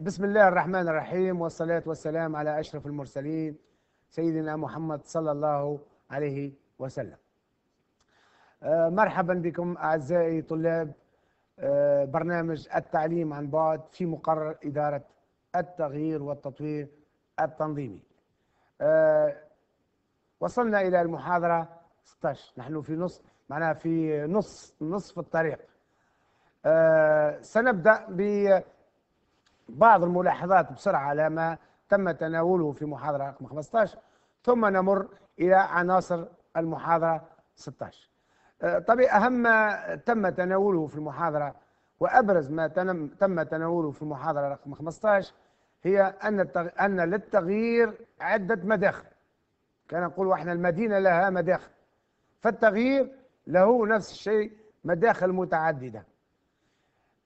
بسم الله الرحمن الرحيم والصلاة والسلام على أشرف المرسلين سيدنا محمد صلى الله عليه وسلم آه، مرحبا بكم أعزائي طلاب آه، برنامج التعليم عن بعد في مقرر إدارة التغيير والتطوير التنظيمي آه، وصلنا إلى المحاضرة 16 نحن في نص معناها في نص نصف الطريق سنبدأ ب بعض الملاحظات بسرعة على ما تم تناوله في محاضرة رقم 15 ثم نمر إلى عناصر المحاضرة 16 أه، طبيعي أهم ما تم تناوله في المحاضرة وأبرز ما تم تناوله في المحاضرة رقم 15 هي أن أن للتغيير عدة مداخل كان نقول احنا المدينة لها مداخل فالتغيير له نفس الشيء مداخل متعددة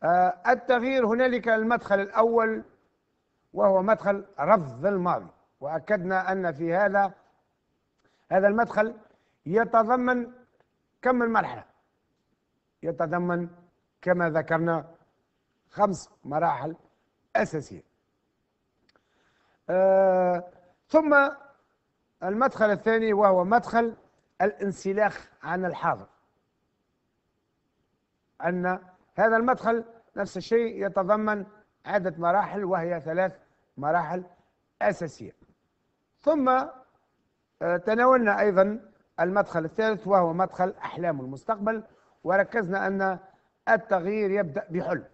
آه، التغيير هنالك المدخل الأول وهو مدخل رفض الماضي وأكدنا أن في هذا هذا المدخل يتضمن كم من مرحلة يتضمن كما ذكرنا خمس مراحل أساسية آه ثم المدخل الثاني وهو مدخل الانسلاخ عن الحاضر أن هذا المدخل نفس الشيء يتضمن عدة مراحل وهي ثلاث مراحل أساسية ثم آه، تناولنا أيضا المدخل الثالث وهو مدخل أحلام المستقبل وركزنا أن التغيير يبدأ بحلم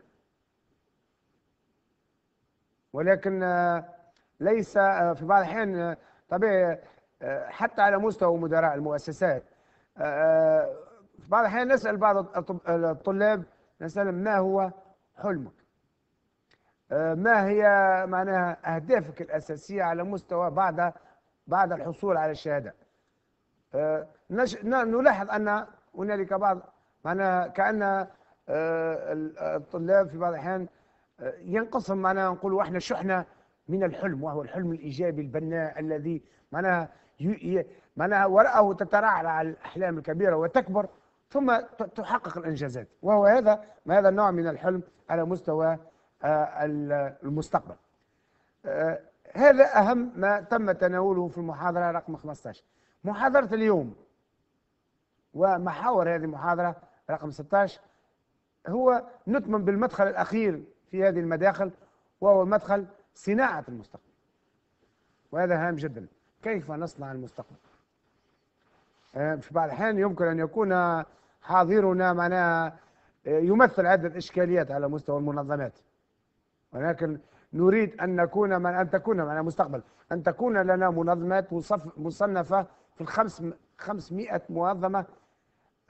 ولكن آه، ليس آه، في بعض الأحيان طبيعي حتى على مستوى مدراء المؤسسات في بعض الأحيان نسأل بعض الطلاب نسألهم ما هو حلمك آه، ما هي معناها أهدافك الأساسية على مستوى بعد بعد الحصول على الشهادة آه، نلاحظ أن هنالك بعض معناها كأن آه، الطلاب في بعض الأحيان ينقسم معناها نقولوا احنا شحنة من الحلم وهو الحلم الإيجابي البناء الذي معناها معناها وراءه تترعرع على الأحلام الكبيرة وتكبر ثم تحقق الإنجازات وهو هذا ما هذا النوع من الحلم على مستوى آه، المستقبل آه، هذا أهم ما تم تناوله في المحاضرة رقم 15 محاضرة اليوم ومحاور هذه المحاضرة رقم 16 هو نتمم بالمدخل الأخير في هذه المداخل وهو مدخل صناعة المستقبل وهذا هام جدا كيف نصنع المستقبل آه، في بعض الأحيان يمكن أن يكون حاضرنا معناها آه، يمثل عدة إشكاليات على مستوى المنظمات ولكن نريد أن نكون من أن تكون معنا مستقبل أن تكون لنا منظمات مصنفة في الخمس 500 منظمة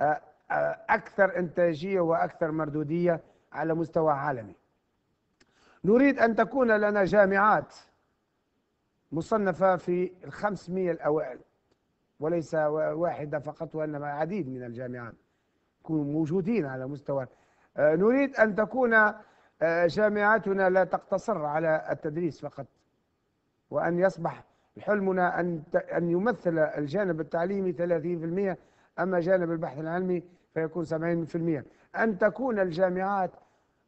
آه، آه، أكثر إنتاجية وأكثر مردودية على مستوى عالمي نريد أن تكون لنا جامعات مصنفة في الخمسمية الأوائل وليس واحدة فقط وإنما العديد من الجامعات يكونوا موجودين على مستوى آه، نريد أن تكون جامعاتنا آه، لا تقتصر على التدريس فقط وأن يصبح حلمنا أن أن يمثل الجانب التعليمي 30% أما جانب البحث العلمي فيكون 70% أن تكون الجامعات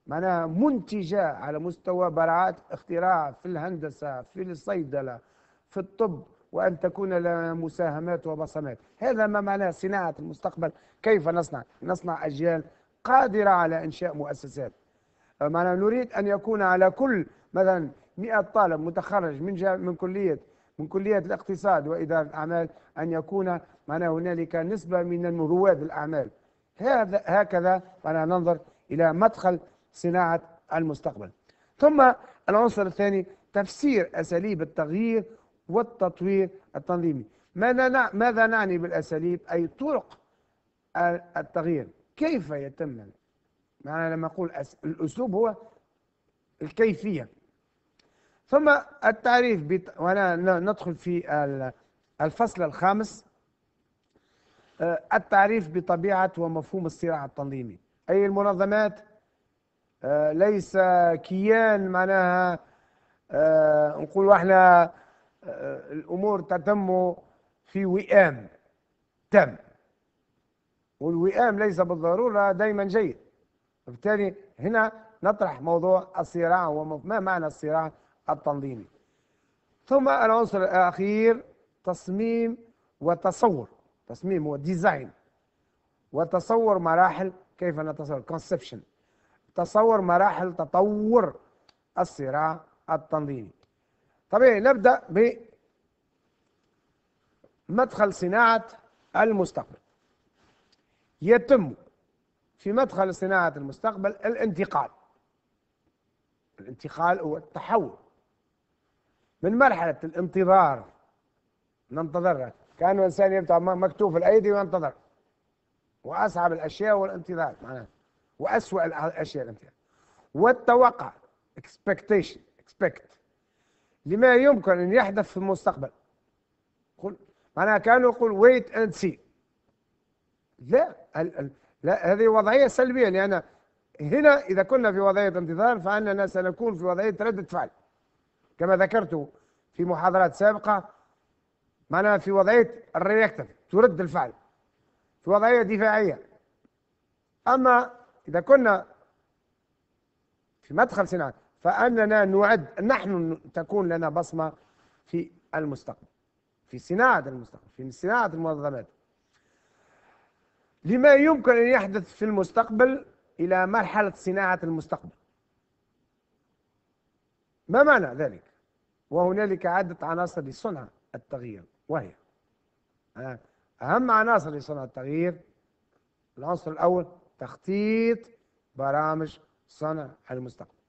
معناها منتجة على مستوى براعات اختراع في الهندسة في الصيدلة في الطب وأن تكون لنا مساهمات وبصمات هذا ما معناه صناعة المستقبل كيف نصنع نصنع أجيال قادرة على إنشاء مؤسسات معنا نريد أن يكون على كل مثلا 100 طالب متخرج من من كلية من كلية الاقتصاد وإدارة الأعمال أن يكون معنا هنالك نسبة من رواد الأعمال هذا هكذا معنا ننظر إلى مدخل صناعة المستقبل ثم العنصر الثاني تفسير أساليب التغيير والتطوير التنظيمي ماذا نعني بالأساليب أي طرق التغيير كيف يتم معنا لما أقول الأسلوب هو الكيفية ثم التعريف بت... وأنا ندخل في الفصل الخامس التعريف بطبيعة ومفهوم الصراع التنظيمي أي المنظمات ليس كيان معناها نقول احنا آه، الأمور تتم في وئام تام والوئام ليس بالضرورة دايما جيد وبالتالي هنا نطرح موضوع الصراع وما معنى الصراع التنظيمي ثم العنصر الأخير تصميم وتصور تصميم وديزاين وتصور مراحل كيف نتصور كونسبشن تصور مراحل تطور الصراع التنظيمي طبيعي إيه، نبدأ ب مدخل صناعة المستقبل يتم في مدخل صناعة المستقبل الانتقال الانتقال هو التحول من مرحلة الانتظار ننتظر كان الانسان يبتع مكتوف الأيدي وينتظر وأصعب الأشياء والانتظار معناها واسوء الأشياء الانتظار والتوقع اكسبكتيشن expect لما يمكن أن يحدث في المستقبل قل معناها كانوا يقول ويت اند سي لا لا هذه وضعية سلبية لأن هنا إذا كنا في وضعية انتظار فأننا سنكون في وضعية ردة فعل كما ذكرت في محاضرات سابقة معناها في وضعية الرياكتف ترد الفعل في وضعية دفاعية أما إذا كنا في مدخل صناعة فأننا نعد نحن تكون لنا بصمة في المستقبل في صناعة المستقبل في صناعة المنظمات لما يمكن أن يحدث في المستقبل إلى مرحلة صناعة المستقبل ما معنى ذلك وهنالك عدة عناصر لصنع التغيير وهي أهم عناصر لصنع التغيير العنصر الأول تخطيط برامج صنع المستقبل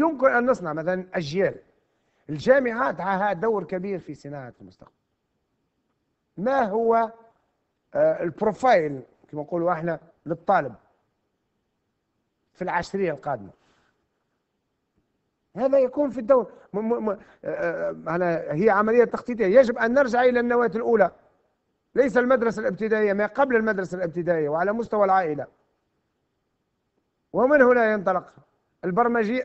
يمكن أن نصنع مثلا أجيال الجامعات عها دور كبير في صناعة المستقبل ما هو آه، البروفايل كما نقولوا احنا للطالب في العشرية القادمة هذا يكون في الدور م م م آه، أنا هي عملية تخطيطية يجب أن نرجع إلى النواة الأولى ليس المدرسة الابتدائية ما قبل المدرسة الابتدائية وعلى مستوى العائلة ومن هنا ينطلق البرمجي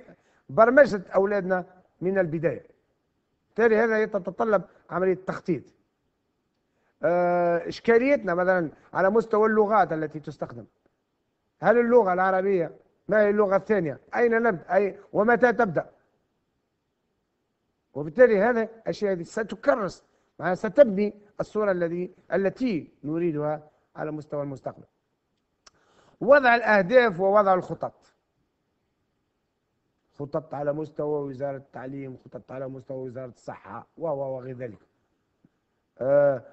برمجة أولادنا من البداية بالتالي هذا يتطلب عملية تخطيط آه، إشكاليتنا مثلا على مستوى اللغات التي تستخدم هل اللغة العربية ما هي اللغة الثانية أين نبدأ أي ومتى تبدأ وبالتالي هذا الأشياء هذه ستكرس معناها ستبني الصورة الذي التي نريدها على مستوى المستقبل وضع الأهداف ووضع الخطط خطط على مستوى وزارة التعليم خطط على مستوى وزارة الصحة و وغير ذلك آه،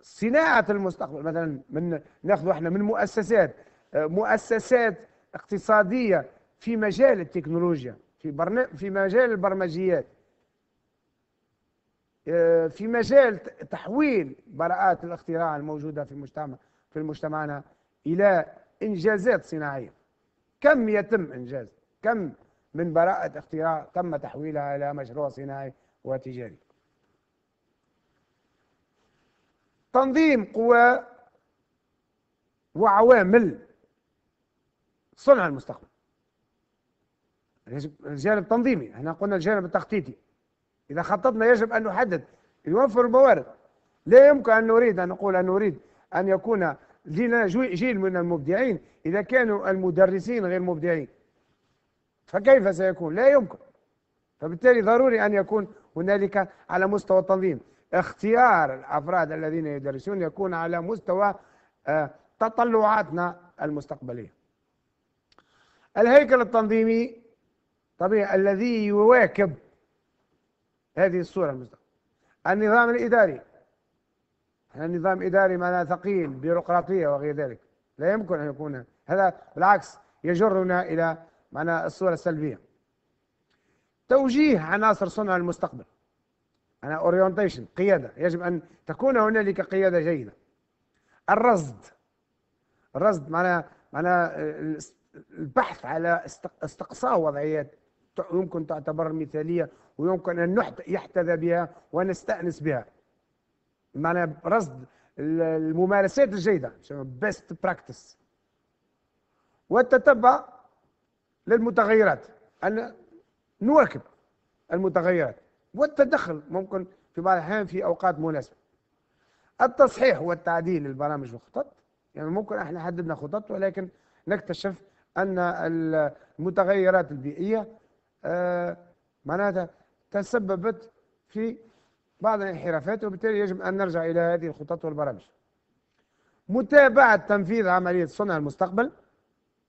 صناعة المستقبل مثلا من ناخذ احنا من مؤسسات آه، مؤسسات اقتصادية في مجال التكنولوجيا في برنا... في مجال البرمجيات آه، في مجال تحويل براءات الاختراع الموجودة في المجتمع في مجتمعنا إلى إنجازات صناعية كم يتم إنجاز كم من براءة اختراع تم تحويلها إلى مشروع صناعي وتجاري تنظيم قوى وعوامل صنع المستقبل الجانب التنظيمي احنا قلنا الجانب التخطيطي إذا خططنا يجب أن نحدد يوفر الموارد لا يمكن أن نريد أن نقول أن نريد أن يكون لنا جيل من المبدعين إذا كانوا المدرسين غير مبدعين فكيف سيكون لا يمكن فبالتالي ضروري أن يكون هنالك على مستوى التنظيم اختيار الأفراد الذين يدرسون يكون على مستوى آه، تطلعاتنا المستقبلية الهيكل التنظيمي طبيعي الذي يواكب هذه الصورة المستقبلية النظام الإداري نظام إداري معنا ثقيل بيروقراطية وغير ذلك لا يمكن أن يكون هذا بالعكس يجرنا إلى معناها الصورة السلبية توجيه عناصر صنع المستقبل أنا أورينتيشن قيادة يجب أن تكون هنالك قيادة جيدة الرصد الرصد معناها معناها البحث على استقصاء وضعيات يمكن تعتبر مثالية ويمكن أن يحتذى بها ونستأنس بها معناها رصد الممارسات الجيدة بيست براكتس والتتبع للمتغيرات أن نواكب المتغيرات والتدخل ممكن في بعض الأحيان في أوقات مناسبة التصحيح والتعديل للبرامج والخطط يعني ممكن احنا حددنا خطط ولكن نكتشف أن المتغيرات البيئية آه، معناتها تسببت في بعض الانحرافات وبالتالي يجب أن نرجع إلى هذه الخطط والبرامج متابعة تنفيذ عملية صنع المستقبل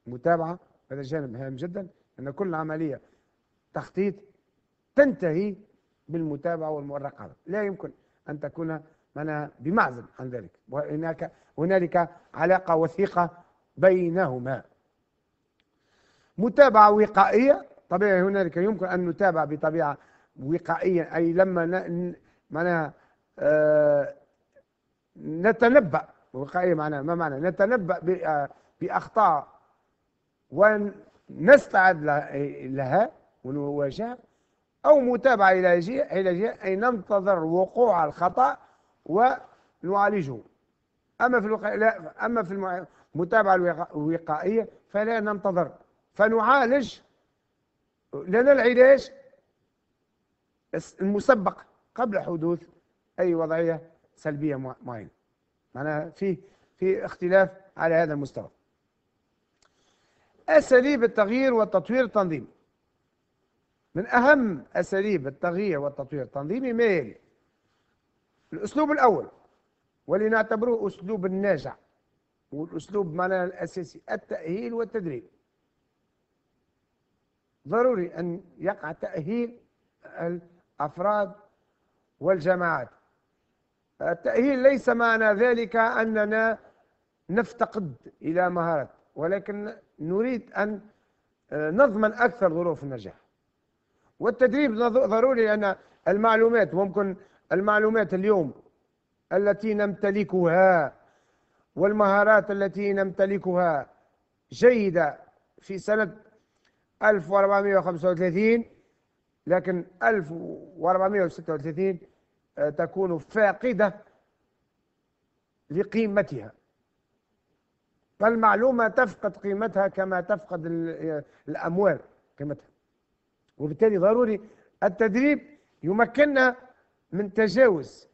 متابعة هذا جانب هام جدا أن كل عملية تخطيط تنتهي بالمتابعة والمراقبة لا يمكن أن تكون منا بمعزل عن ذلك وهناك هنالك علاقة وثيقة بينهما متابعة وقائية طبيعي هنالك يمكن أن نتابع بطبيعة وقائية أي لما معناها آه نتنبأ وقائية معناها ما معنى نتنبأ آه، بأخطاء ونستعد لها ونواجهها أو متابعة علاجية علاجية أي ننتظر وقوع الخطأ ونعالجه أما في الوقا... لا أما في المتابعة الوقائية فلا ننتظر فنعالج لنا العلاج المسبق قبل حدوث أي وضعية سلبية معينة معناها فيه في اختلاف على هذا المستوى أساليب التغيير والتطوير التنظيمي من أهم أساليب التغيير والتطوير التنظيمي ما يلي الأسلوب الأول واللي نعتبره أسلوب الناجع والأسلوب معناها الأساسي التأهيل والتدريب ضروري أن يقع تأهيل الأفراد والجماعات التأهيل ليس معنى ذلك أننا نفتقد إلى مهارات ولكن نريد أن آه، نضمن أكثر ظروف النجاح والتدريب ضروري لأن المعلومات ممكن المعلومات اليوم التي نمتلكها والمهارات التي نمتلكها جيدة في سنة 1435 لكن 1436 آه، تكون فاقدة لقيمتها فالمعلومة تفقد قيمتها كما تفقد الأموال قيمتها وبالتالي ضروري التدريب يمكننا من تجاوز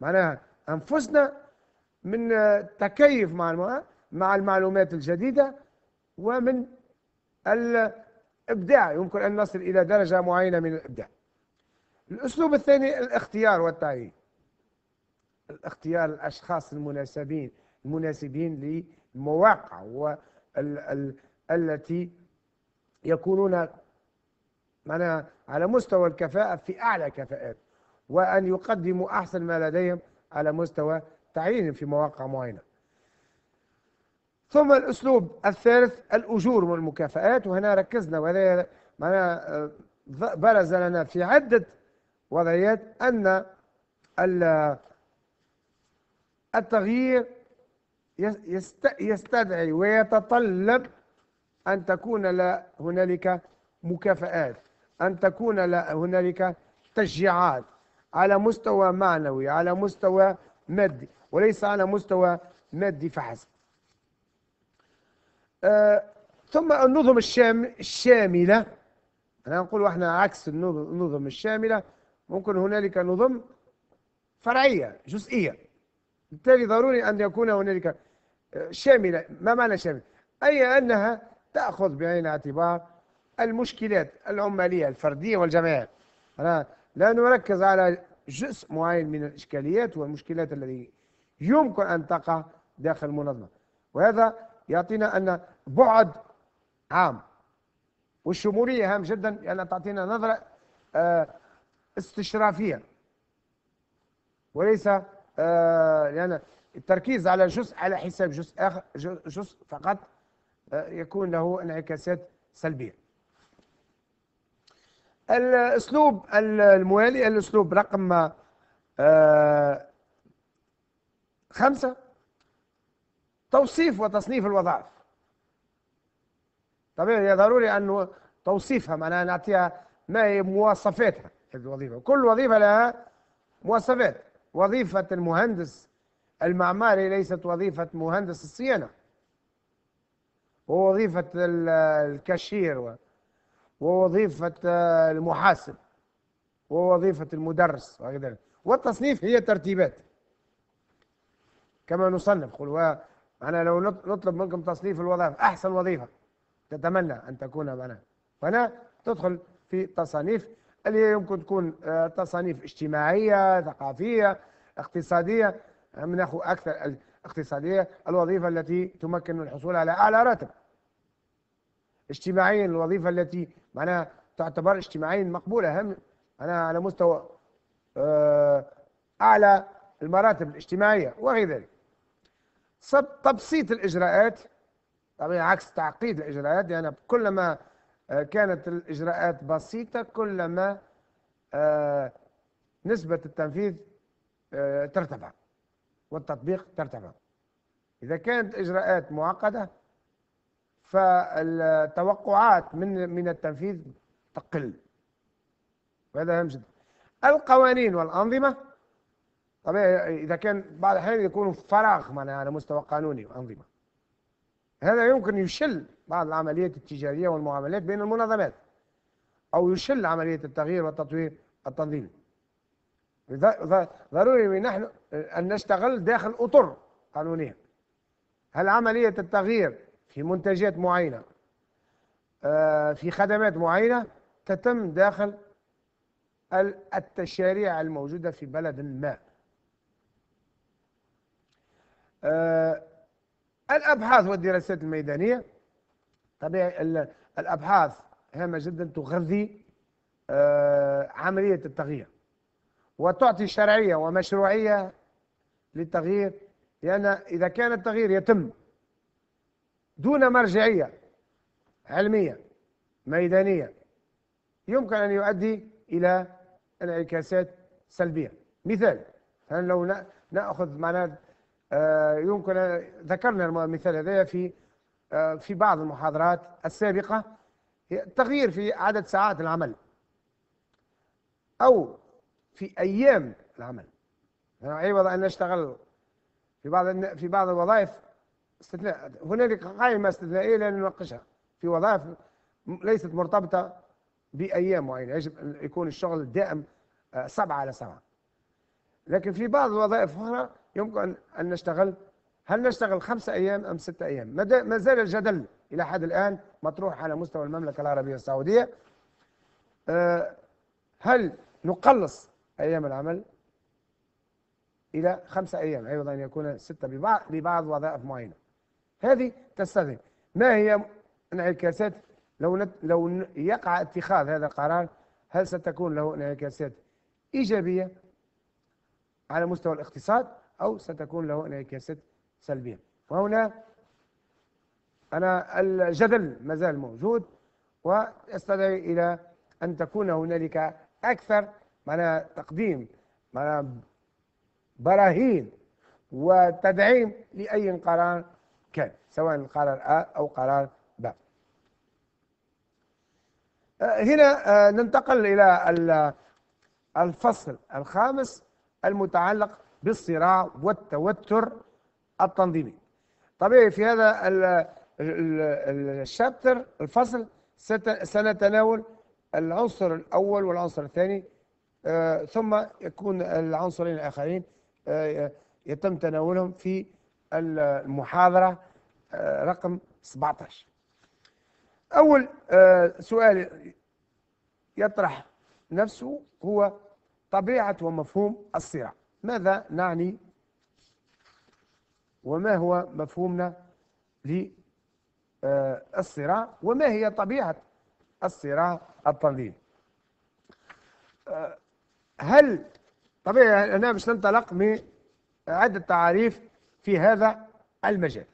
معناها أنفسنا من تكيف مع مع المعلومات الجديدة ومن الإبداع يمكن أن نصل إلى درجة معينة من الإبداع الأسلوب الثاني الاختيار والتعيين اختيار الأشخاص المناسبين المناسبين للمواقع والتي يكونون معنا على مستوى الكفاءة في أعلى كفاءات وأن يقدموا أحسن ما لديهم على مستوى تعيينهم في مواقع معينة ثم الأسلوب الثالث الأجور والمكافآت وهنا ركزنا وهذا معنا آه، برز لنا في عدة وضعيات أن التغيير يستدعي ويتطلب أن تكون لا هنالك مكافآت أن تكون لا هنالك تشجيعات على مستوى معنوي على مستوى مادي وليس على مستوى مادي فحسب آه ثم النظم الشام الشاملة أنا نقول احنا عكس النظم الشاملة ممكن هنالك نظم فرعية جزئية بالتالي ضروري أن يكون هنالك آه، شاملة ما معنى شاملة أي أنها تأخذ بعين الاعتبار المشكلات العمالية الفردية والجماعية لا نركز على جزء معين من الإشكاليات والمشكلات التي يمكن أن تقع داخل المنظمة وهذا يعطينا أن بعد عام والشمولية هام جدا لأنها يعني تعطينا نظرة آه، استشرافية وليس آه، يعني التركيز على جزء على حساب جزء آخر جزء فقط آه، يكون له انعكاسات سلبية الأسلوب الموالي الأسلوب رقم آه، خمسة توصيف وتصنيف الوظائف طبيعي ضروري أن توصيفها معناها نعطيها ما هي مواصفاتها هذه الوظيفة كل وظيفة لها مواصفات وظيفة المهندس المعماري ليست وظيفة مهندس الصيانة ووظيفة الكاشير ووظيفة المحاسب ووظيفة المدرس وكذلك. والتصنيف هي ترتيبات كما نصنف قل أنا لو نطلب منكم تصنيف الوظائف أحسن وظيفة تتمنى أن تكون معنا هنا تدخل في تصانيف اللي يمكن تكون آه، تصانيف اجتماعية ثقافية اقتصادية آه، اخو أكثر اقتصادية الوظيفة التي تمكن الحصول على أعلى راتب اجتماعيا الوظيفة التي معناها تعتبر اجتماعيا مقبولة هم أنا على مستوى آه، أعلى المراتب الاجتماعية وغير ذلك تبسيط الإجراءات طبعا عكس تعقيد الإجراءات لأن يعني كلما آه، كانت الإجراءات بسيطة كلما آه، نسبة التنفيذ آه، ترتفع والتطبيق ترتفع إذا كانت اجراءات معقدة فالتوقعات من من التنفيذ تقل وهذا أهم جدا القوانين والأنظمة طبيعي إذا كان بعض الأحيان يكون فراغ معناها على مستوى قانوني وأنظمة هذا يمكن يشل بعض العمليات التجارية والمعاملات بين المنظمات أو يشل عملية التغيير والتطوير التنظيمي ضروري نحن أن نشتغل داخل أطر قانونية هل عملية التغيير في منتجات معينة آه، في خدمات معينة تتم داخل التشاريع الموجودة في بلد ما آه، الأبحاث والدراسات الميدانية طبيعي الأبحاث هامة جدا تغذي آه، عملية التغيير وتعطي شرعية ومشروعية للتغيير لأن إذا كان التغيير يتم دون مرجعية علمية ميدانية يمكن أن يؤدي إلى انعكاسات سلبية مثال لو نأخذ معناها آه، يمكن ذكرنا المثال هذا في آه، في بعض المحاضرات السابقة تغيير في عدد ساعات العمل أو في أيام العمل عوض أن نشتغل في بعض في بعض الوظائف استثناء هنالك قائمة استثنائية لا نناقشها في وظائف ليست مرتبطة بأيام معينة يجب أن يكون الشغل دائم آه، سبعة على سبعة لكن في بعض الوظائف أخرى يمكن أن نشتغل هل نشتغل خمسة أيام أم ستة أيام ما زال الجدل إلى حد الآن مطروح على مستوى المملكة العربية السعودية آه، هل نقلص أيام العمل إلى خمسة أيام أيضا يكون ستة ببعض, ببعض وظائف معينة هذه تستخدم ما هي انعكاسات لو نت لو يقع اتخاذ هذا القرار هل ستكون له انعكاسات إيجابية على مستوى الاقتصاد أو ستكون له انعكاسات سلبية وهنا أنا الجدل ما زال موجود ويستدعي إلى أن تكون هنالك أكثر معناها تقديم معناها براهين وتدعيم لأي قرار كان سواء قرار أ أو قرار ب آه، هنا آه، ننتقل إلى الفصل الخامس المتعلق بالصراع والتوتر التنظيمي طبيعي في هذا الشابتر الفصل سنتناول العنصر الأول والعنصر الثاني آه، ثم يكون العنصرين الآخرين آه، يتم تناولهم في المحاضرة آه، رقم 17 أول سؤال يطرح نفسه هو طبيعة ومفهوم الصراع ماذا نعني وما هو مفهومنا للصراع وما هي طبيعة الصراع التنظيمي هل طبيعي يعني أنا مش ننطلق من عدة تعاريف في هذا المجال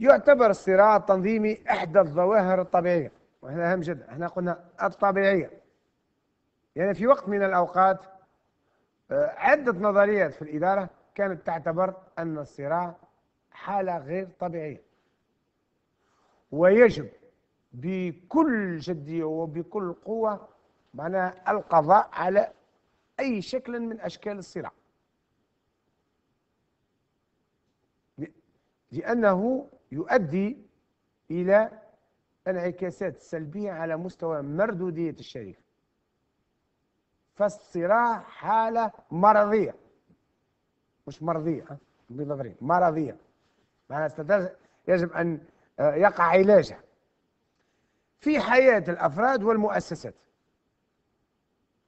يعتبر الصراع التنظيمي إحدى الظواهر الطبيعية وهنا أهم جدا احنا قلنا الطبيعية يعني في وقت من الأوقات آه، عدة نظريات في الإدارة كانت تعتبر أن الصراع حالة غير طبيعية ويجب بكل جدية وبكل قوة معناها القضاء على أي شكل من أشكال الصراع لأنه يؤدي إلى انعكاسات سلبية على مستوى مردودية الشركة فالصراع حالة مرضية مش مرضية بنظري مرضية معناها يجب أن آه، يقع علاجها في حياة الأفراد والمؤسسات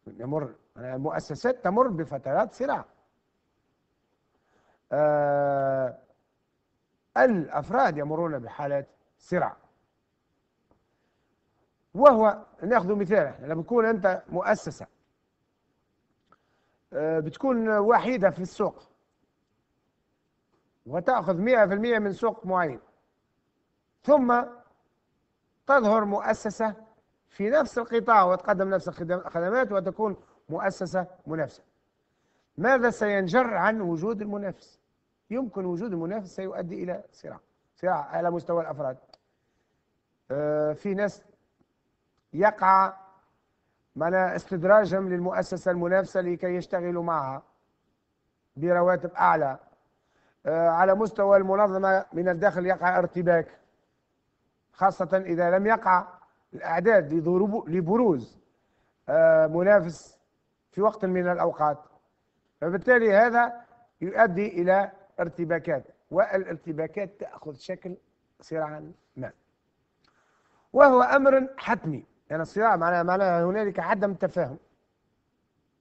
يمر المؤسسات تمر بفترات صراع آه الأفراد يمرون بحالات صراع وهو ناخذ مثال احنا لما تكون أنت مؤسسة آه، بتكون وحيدة في السوق وتأخذ 100% من سوق معين ثم تظهر مؤسسة في نفس القطاع وتقدم نفس الخدمات وتكون مؤسسة منافسة ماذا سينجر عن وجود المنافس يمكن وجود المنافس سيؤدي إلى صراع صراع على مستوى الأفراد آه، في ناس يقع معناها استدراجهم للمؤسسة المنافسة لكي يشتغلوا معها برواتب أعلى آه، على مستوى المنظمة من الداخل يقع ارتباك خاصة إذا لم يقع الأعداد لبروز آه، منافس في وقت من الأوقات فبالتالي هذا يؤدي إلى ارتباكات والارتباكات تأخذ شكل صراعا ما وهو أمر حتمي يعني الصراع معناها معناها هنالك عدم تفاهم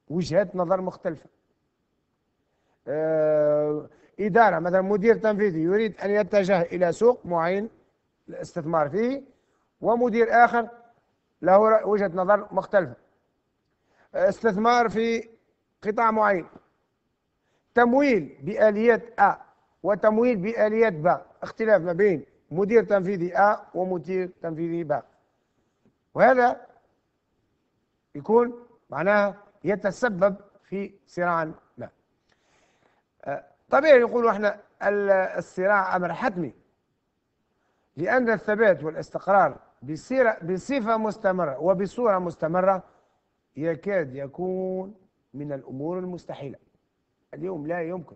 وجهات نظر مختلفة آه إدارة مثلا مدير تنفيذي يريد أن يتجه إلى سوق معين للاستثمار فيه ومدير آخر له وجهة نظر مختلفة استثمار في قطاع معين تمويل بآليات أ وتمويل بآليات ب اختلاف ما بين مدير تنفيذي أ ومدير تنفيذي ب وهذا يكون معناها يتسبب في صراع ما أه، طبيعي يقولوا احنا الصراع امر حتمي لان الثبات والاستقرار بصفه مستمره وبصوره مستمره يكاد يكون من الامور المستحيله اليوم لا يمكن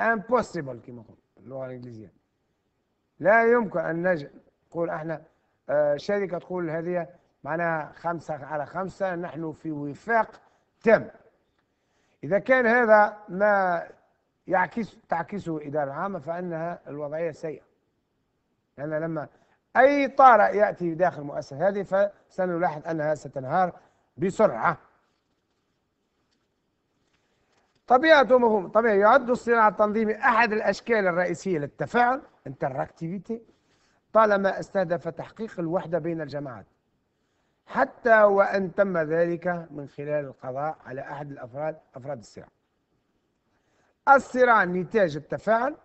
امبوسيبل كما نقول اللغه الانجليزيه لا يمكن ان نقول احنا آه، شركة تقول هذه معناها خمسة على خمسة نحن في وفاق تام إذا كان هذا ما يعكس تعكسه الإدارة العامة فإنها الوضعية سيئة لأن لما أي طارئ يأتي داخل المؤسسة هذه فسنلاحظ أنها ستنهار بسرعة طبيعته مفهوم طبيعي يعد الصراع التنظيمي أحد الأشكال الرئيسية للتفاعل انتراكتيفيتي طالما استهدف تحقيق الوحدة بين الجماعات حتى وأن تم ذلك من خلال القضاء على أحد الأفراد أفراد الصراع الصراع نتاج التفاعل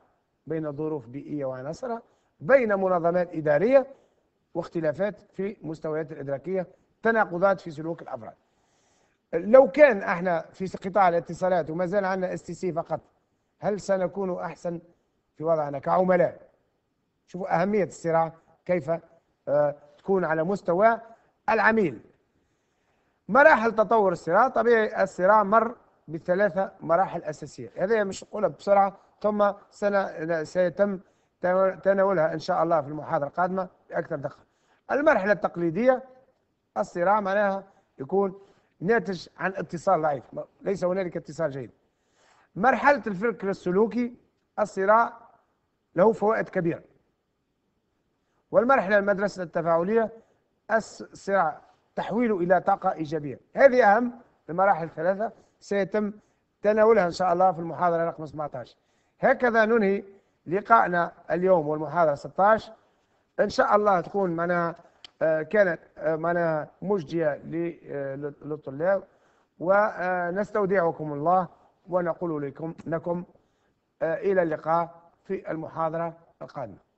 بين ظروف بيئية وعناصرها بين منظمات إدارية واختلافات في مستويات الإدراكية تناقضات في سلوك الأفراد لو كان احنا في قطاع الاتصالات وما زال عندنا اس تي سي فقط هل سنكون احسن في وضعنا كعملاء شوفوا أهمية الصراع كيف آه، تكون على مستوى العميل مراحل تطور الصراع طبيعي الصراع مر بثلاثة مراحل أساسية هذا مش نقولها بسرعة ثم سنة سيتم تناولها إن شاء الله في المحاضرة القادمة بأكثر دقة المرحلة التقليدية الصراع معناها يكون ناتج عن اتصال ضعيف ليس هنالك اتصال جيد مرحلة الفكر السلوكي الصراع له فوائد كبيرة والمرحلة المدرسة التفاعلية الصراع تحويله إلى طاقة إيجابية هذه أهم المراحل الثلاثة سيتم تناولها إن شاء الله في المحاضرة رقم 17 هكذا ننهي لقائنا اليوم والمحاضرة 16 إن شاء الله تكون معنا آه، كانت آه، معنا مجدية آه، للطلاب ونستودعكم الله ونقول لكم لكم إلى اللقاء في المحاضرة القادمة